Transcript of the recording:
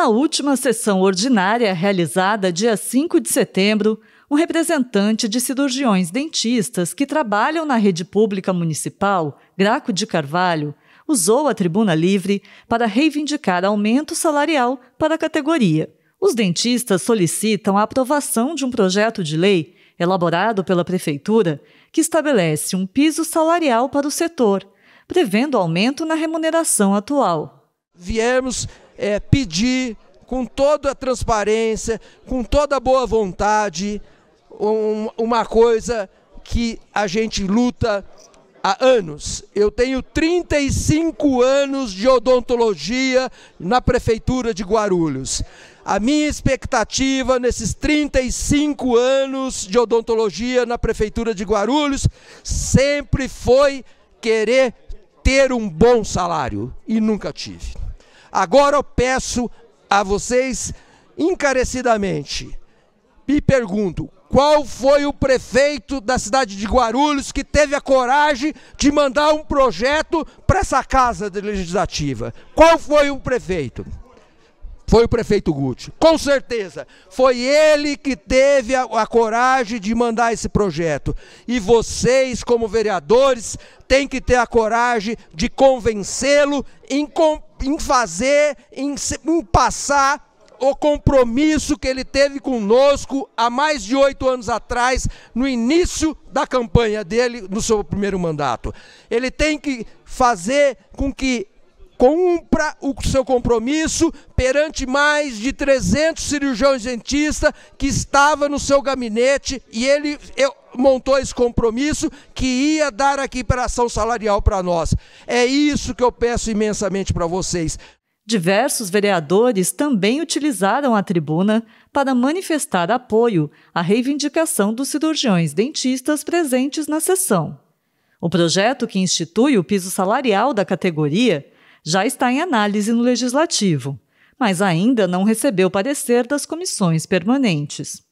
Na última sessão ordinária, realizada dia 5 de setembro, um representante de cirurgiões dentistas que trabalham na rede pública municipal, Graco de Carvalho, usou a tribuna livre para reivindicar aumento salarial para a categoria. Os dentistas solicitam a aprovação de um projeto de lei elaborado pela prefeitura que estabelece um piso salarial para o setor, prevendo aumento na remuneração atual. Viemos é, pedir com toda a transparência, com toda a boa vontade, um, uma coisa que a gente luta há anos. Eu tenho 35 anos de odontologia na prefeitura de Guarulhos. A minha expectativa nesses 35 anos de odontologia na prefeitura de Guarulhos sempre foi querer ter um bom salário e nunca tive. Agora eu peço a vocês encarecidamente e pergunto: qual foi o prefeito da cidade de Guarulhos que teve a coragem de mandar um projeto para essa casa legislativa? Qual foi o prefeito? Foi o prefeito Guti. Com certeza. Foi ele que teve a, a, coragem de mandar esse projeto. E vocês, como vereadores, têm que ter a coragem de convencê-lo em, com, em fazer, em, em passar o compromisso que ele teve conosco há mais de oito anos atrás, no início da campanha dele, no seu primeiro mandato. Ele tem que fazer com que cumpra o seu compromisso perante mais de 300 cirurgiões dentistas que estava no seu gabinete e ele eu, montou esse compromisso que ia dar a equiparação salarial para nós. É isso que eu peço imensamente para vocês. Diversos vereadores também utilizaram a tribuna para manifestar apoio à reivindicação dos cirurgiões dentistas presentes na sessão. O projeto que institui o piso salarial da categoria já está em análise no legislativo, mas ainda não recebeu parecer das comissões permanentes.